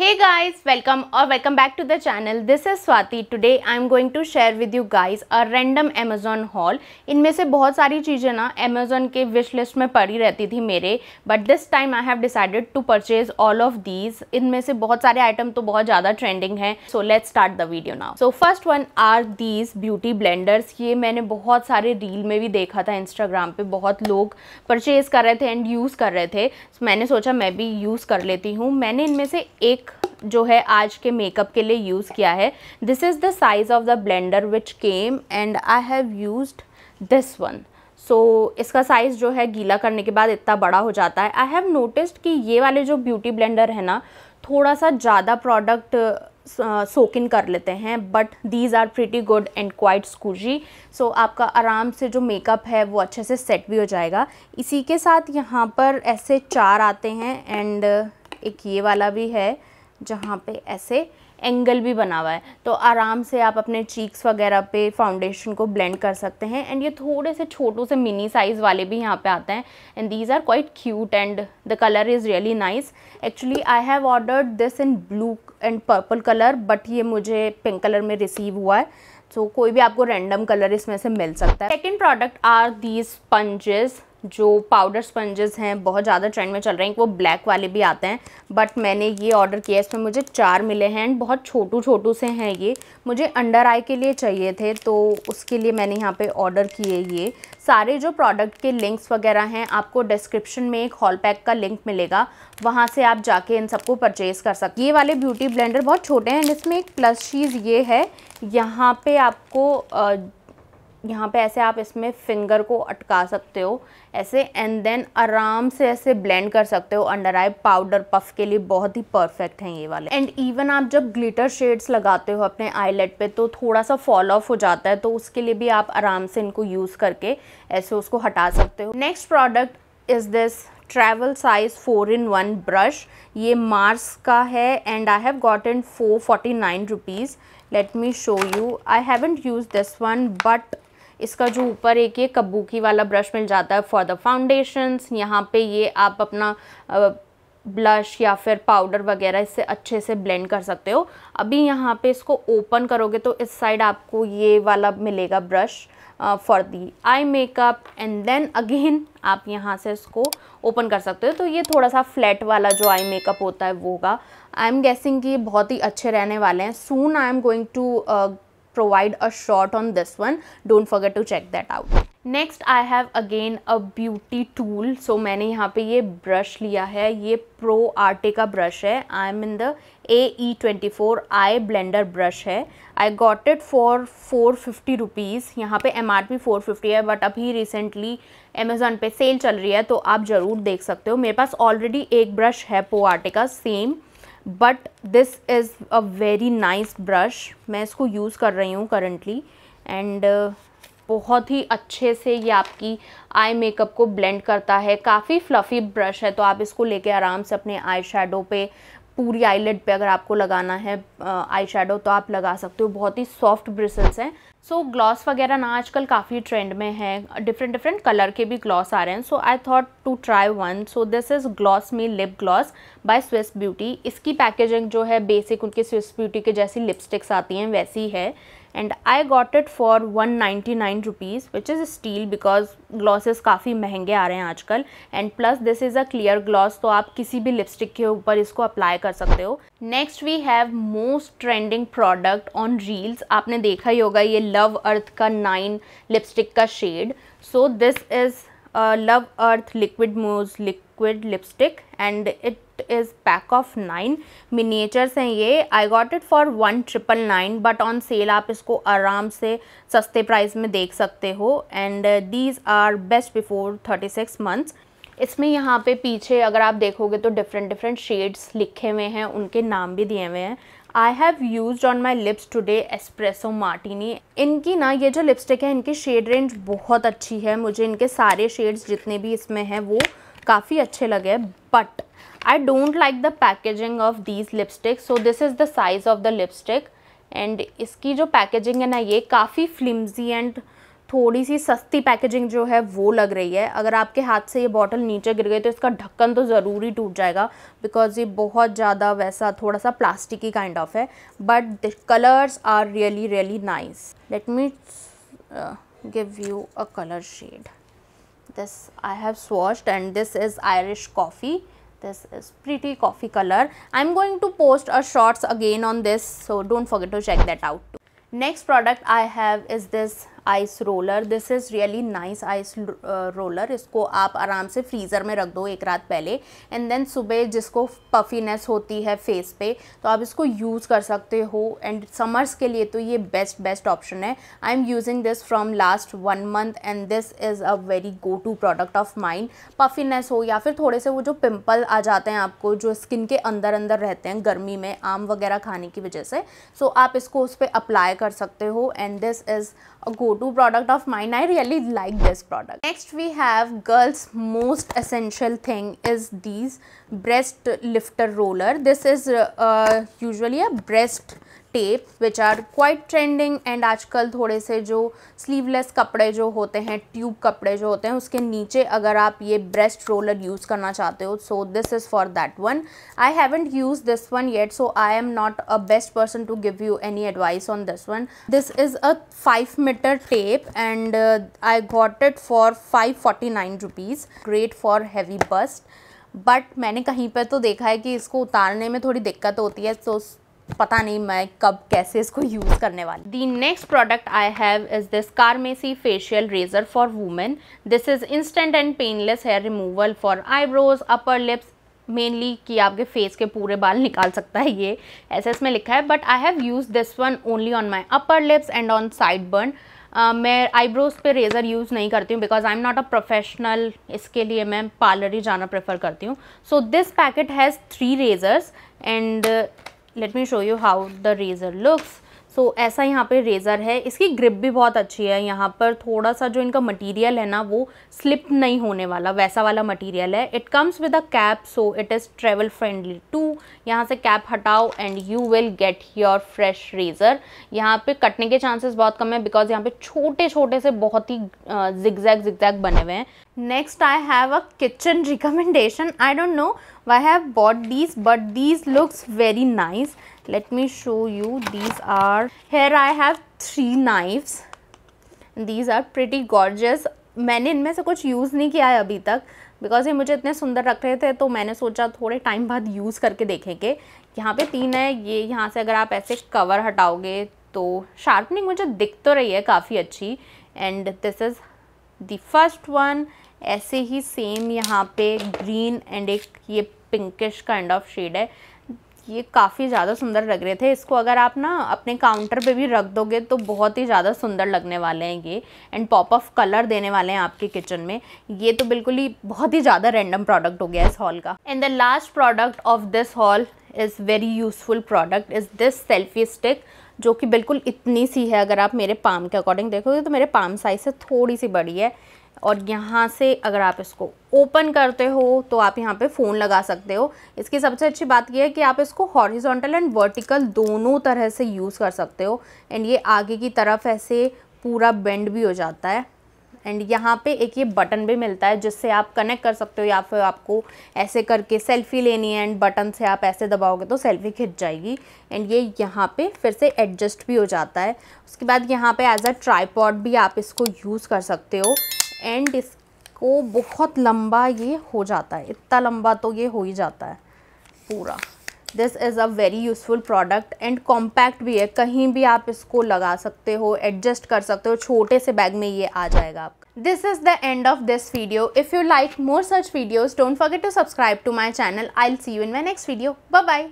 Hey guys, welcome और welcome back to the channel this is Swati today I am going to share with you guys a random Amazon haul इनमें से बहुत सारी चीज़ें ना Amazon के विश लिस्ट में पड़ी रहती थी मेरे but this time I have decided to purchase all of these इनमें से बहुत सारे आइटम तो बहुत ज़्यादा ट्रेंडिंग है so let start the video now so first one are these beauty blenders ये मैंने बहुत सारे रील में भी देखा था इंस्टाग्राम पर बहुत लोग परचेज कर रहे थे एंड यूज़ कर रहे थे so, मैंने सोचा मैं भी यूज़ कर लेती हूँ मैंने इनमें से एक जो है आज के मेकअप के लिए यूज़ किया है this is the size of the blender which came and I have use this one so इसका साइज़ जो है गीला करने के बाद इतना बड़ा हो जाता है आई हैव नोटिस्ड कि ये वाले जो ब्यूटी ब्लेंडर है ना थोड़ा सा ज़्यादा प्रोडक्ट सोक इन कर लेते हैं but these are pretty good and quite squishy so आपका आराम से जो मेकअप है वो अच्छे से सेट भी हो जाएगा इसी के साथ यहाँ पर ऐसे चार आते हैं एंड एक ये वाला भी है जहाँ पे ऐसे एंगल भी बना हुआ है तो आराम से आप अपने चीक्स वगैरह पे फाउंडेशन को ब्लेंड कर सकते हैं एंड ये थोड़े से छोटों से मिनी साइज़ वाले भी यहाँ पे आते हैं and these are quite cute and the colour is really nice actually I have ordered this in blue and purple colour but ये मुझे पिंक कलर में रिसीव हुआ है सो so, कोई भी आपको रैंडम कलर इसमें से मिल सकता है second product are these sponges जो पाउडर स्पंजेस हैं बहुत ज़्यादा ट्रेंड में चल रहे हैं वो ब्लैक वाले भी आते हैं बट मैंने ये ऑर्डर किया इसमें मुझे चार मिले हैं एंड बहुत छोटू छोटू से हैं ये मुझे अंडर आई के लिए चाहिए थे तो उसके लिए मैंने यहाँ पे ऑर्डर किए ये सारे जो प्रोडक्ट के लिंक्स वगैरह हैं आपको डिस्क्रिप्शन में एक हॉल पैक का लिंक मिलेगा वहाँ से आप जाके इन सबको परचेज़ कर सकते ये वाले ब्यूटी ब्लेंडर बहुत छोटे हैं एंड इसमें एक प्लस चीज़ ये है यहाँ पर आपको यहाँ पे ऐसे आप इसमें फिंगर को अटका सकते हो ऐसे एंड देन आराम से ऐसे ब्लेंड कर सकते हो अंडर आई पाउडर पफ के लिए बहुत ही परफेक्ट हैं ये वाले एंड इवन आप जब ग्लिटर शेड्स लगाते हो अपने आईलेट पे तो थोड़ा सा फॉल ऑफ हो जाता है तो उसके लिए भी आप आराम से इनको यूज़ करके ऐसे उसको हटा सकते हो next product is this travel size four in one brush ये मार्स का है and I have got in four forty nine rupees let me show you I haven't use this one but इसका जो ऊपर एक ये कबूकी वाला brush मिल जाता है फॉर द फाउंडेशंस यहाँ पे ये आप अपना ब्लश या फिर पाउडर वगैरह इससे अच्छे से ब्लेंड कर सकते हो अभी यहाँ पे इसको ओपन करोगे तो इस साइड आपको ये वाला मिलेगा brush for the eye makeup and then again आप यहाँ से इसको ओपन कर सकते हो तो ये थोड़ा सा फ्लैट वाला जो आई मेकअप होता है वो होगा आई एम गेसिंग कि ये बहुत ही अच्छे रहने वाले हैं soon I am going to provide a shot on this one don't forget to check that out next I have again a beauty tool so मैंने यहाँ पे ये ब्रश लिया है ये प्रो आर्टे का ब्रश है I am in the A E twenty four eye blender brush है I got it for four fifty rupees यहाँ पर M R P four fifty है बट अभी रिसेंटली अमेज़ोन पे सेल चल रही है तो आप ज़रूर देख सकते हो मेरे पास ऑलरेडी एक ब्रश है प्रो आर्टे का same but this is a very nice brush मैं इसको यूज़ कर रही हूँ करंटली एंड uh, बहुत ही अच्छे से ये आपकी आई मेकअप को ब्लेंड करता है काफ़ी फ्लफ़ी ब्रश है तो आप इसको लेके आराम से अपने आई शेडो पे पूरी आईलेट पे अगर आपको लगाना है आई शेडो तो आप लगा सकते हो बहुत ही सॉफ्ट ब्रिसल्स हैं सो ग्लॉस वगैरह ना आजकल काफ़ी ट्रेंड में है डिफरेंट डिफरेंट कलर के भी ग्लॉस आ रहे हैं so I thought to try one so this is gloss me lip gloss by Swiss beauty इसकी पैकेजिंग जो है बेसिक उनके स्विस ब्यूटी के जैसी लिपस्टिक्स आती हैं वैसी है and I got it for one ninety nine rupees which is still because glosses काफ़ी महंगे आ रहे हैं आजकल and plus this is a clear gloss तो आप किसी भी लिपस्टिक के ऊपर इसको अप्लाई कर सकते हो next we have most trending product on reels आपने देखा ही होगा ये लव अर्थ का नाइन लिपस्टिक का shade so this is love earth liquid mousse लिक liquid lipstick and it is pack of nine miniatures हैं ये I got it for one triple nine but on sale आप इसको आराम से सस्ते प्राइस में देख सकते हो and these are best before thirty six months इसमें यहाँ पे पीछे अगर आप देखोगे तो डिफरेंट डिफरेंट शेड्स लिखे हुए हैं उनके नाम भी दिए हुए हैं I have use on my lips today espresso martini इनकी ना ये जो लिपस्टिक है इनकी शेड रेंज बहुत अच्छी है मुझे इनके सारे शेड्स जितने भी इसमें हैं वो काफ़ी अच्छे लगे but I don't like the packaging of these lipstick so this is the size of the lipstick and इसकी जो पैकेजिंग है ना ये काफ़ी फ्लिम्जी एंड थोड़ी सी सस्ती पैकेजिंग जो है वो लग रही है अगर आपके हाथ से ये बॉटल नीचे गिर गई तो इसका ढक्कन तो ज़रूरी टूट जाएगा बिकॉज ये बहुत ज़्यादा वैसा थोड़ा सा प्लास्टिकी काइंड ऑफ है but the colours are really really nice let me give you a colour shade this I have swatched and this is Irish coffee this is pretty coffee color I'm going to post a shorts again on this so don't forget to check that out too. next product I have is this ice roller this is really nice ice roller इसको आप आराम से freezer में रख दो एक रात पहले एंड देन सुबह जिसको पफीनेस होती है फेस पे तो आप इसको यूज़ कर सकते हो एंड समर्स के लिए तो ये बेस्ट बेस्ट ऑप्शन है I am using this from last one month and this is a very go to product of mind puffiness हो या फिर थोड़े से वो जो पिम्पल आ जाते हैं आपको जो स्किन के अंदर अंदर रहते हैं गर्मी में आम वगैरह खाने की वजह से सो so आप इसको उस पर अप्लाई कर सकते हो and this is a go go-to product of mine. I really like this product. Next we have girls most essential thing is these breast lifter roller. This is uh, uh usually a breast tape which are quite trending and आजकल थोड़े से जो sleeveless कपड़े जो होते हैं tube कपड़े जो होते हैं उसके नीचे अगर आप ये ब्रेस्ट रोलर यूज़ करना चाहते हो so this is for that one I haven't use this one yet so I am not a best person to give you any advice on this one this is a five metre tape and I got it for five forty nine rupees great for heavy bust but मैंने कहीं पर तो देखा है कि इसको उतारने में थोड़ी दिक्कत होती है सो पता नहीं मैं कब कैसे इसको यूज़ करने वाली the next product I have is this Carmesi facial razor for women this is instant and painless hair removal for eyebrows upper lips mainly कि आपके फेस के पूरे बाल निकाल सकता है ये ऐसे इसमें लिखा है but I have use this one only on my upper lips and on sideburn मैं आईब्रोज़ पे रेज़र यूज़ नहीं करती हूँ because I am not a professional इसके लिए मैं पार्लर ही जाना प्रेफर करती हूँ so this packet has three razors and let me show you how the razor looks so so, ऐसा यहाँ पे रेज़र है इसकी ग्रिप भी बहुत अच्छी है यहाँ पर थोड़ा सा जो इनका मटेरियल है ना वो स्लिप नहीं होने वाला वैसा वाला मटेरियल है it comes with a cap so it is travel friendly to यहाँ से कैप हटाओ and you will get your fresh razor यहाँ पे कटने के चांसेस बहुत कम है बिकॉज यहाँ पे छोटे छोटे से बहुत ही जिगजैग जिगजैग बने हुए हैं next I have a kitchen recommendation I don't know why have bought these but these looks very nice let me show you these are here I have three knives these are pretty gorgeous मैंने इनमें से कुछ use नहीं किया है अभी तक because ये मुझे इतने सुंदर रख रहे थे तो मैंने सोचा थोड़े टाइम बाद यूज़ करके देखेंगे यहाँ पे तीन है ये यहाँ से अगर आप ऐसे कवर हटाओगे तो शार्पनिंग मुझे दिख तो रही है काफ़ी अच्छी and this is the first one ऐसे ही सेम यहाँ पे ग्रीन एंड एक ये पिंकिश काइंड ऑफ शेड है ये काफ़ी ज़्यादा सुंदर लग रहे थे इसको अगर आप ना अपने काउंटर पे भी रख दोगे तो बहुत ही ज़्यादा सुंदर लगने वाले हैं ये एंड पॉप ऑफ कलर देने वाले हैं आपके किचन में ये तो बिल्कुल ही बहुत ही ज़्यादा रैंडम प्रोडक्ट हो गया इस हॉल का and the last product of this haul is very useful product is this selfie stick जो कि बिल्कुल इतनी सी है अगर आप मेरे पाम के अकॉर्डिंग देखोगे तो मेरे पाम साइज़ से थोड़ी सी बड़ी है और यहाँ से अगर आप इसको ओपन करते हो तो आप यहाँ पे फ़ोन लगा सकते हो इसकी सबसे अच्छी बात यह है कि आप इसको हॉरिजॉन्टल एंड वर्टिकल दोनों तरह से यूज़ कर सकते हो एंड ये आगे की तरफ ऐसे पूरा बेंड भी हो जाता है एंड यहाँ पे एक ये बटन भी मिलता है जिससे आप कनेक्ट कर सकते हो या फिर आपको ऐसे करके सेल्फ़ी लेनी है एंड बटन से आप ऐसे दबाओगे तो सेल्फ़ी खिंच जाएगी एंड ये यहाँ पे फिर से एडजस्ट भी हो जाता है उसके बाद यहाँ पे एज अ ट्राईपॉड भी आप इसको यूज़ कर सकते हो एंड इसको बहुत लंबा ये हो जाता है इतना लंबा तो ये हो ही जाता है पूरा this is a very useful product and compact भी है कहीं भी आप इसको लगा सकते हो एडजस्ट कर सकते हो छोटे से बैग में ये आ जाएगा आपका this is the end of this video if you like more such videos don't forget to subscribe to my channel I see you in my next video bye bye